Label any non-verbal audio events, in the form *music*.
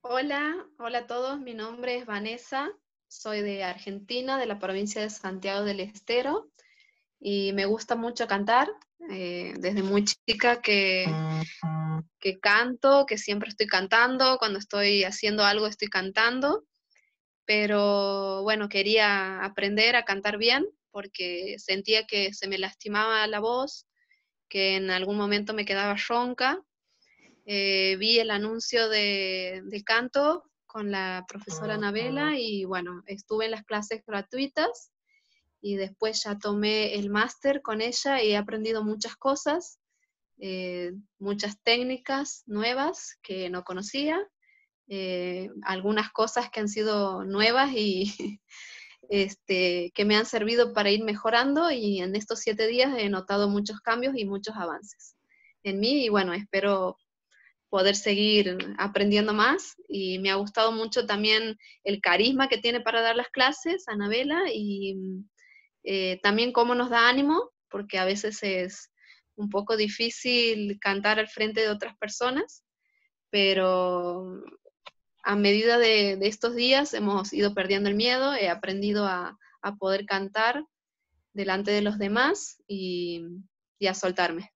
Hola, hola a todos. Mi nombre es Vanessa. Soy de Argentina, de la provincia de Santiago del Estero. Y me gusta mucho cantar. Eh, desde muy chica que canto, que siempre estoy cantando. Cuando estoy haciendo algo estoy cantando. Pero bueno, quería aprender a cantar bien porque sentía que se me lastimaba la voz, que en algún momento me quedaba ronca eh, vi el anuncio de, canto con la profesora ah, Anabela ah. y bueno, estuve en las clases gratuitas y después ya tomé el máster con ella y he aprendido muchas cosas, eh, muchas técnicas nuevas que no conocía, eh, algunas cosas que han sido nuevas y *laughs* este, que me han servido para ir mejorando y en estos siete días he notado muchos cambios y muchos avances en mí y bueno, espero poder seguir aprendiendo más y me ha gustado mucho también el carisma que tiene para dar las clases, Anabela, y mm, eh, también cómo nos da ánimo, porque a veces es un poco difícil cantar al frente de otras personas, pero a medida de, estos días hemos ido perdiendo el miedo, he aprendido a, poder cantar delante de los demás y, y a soltarme.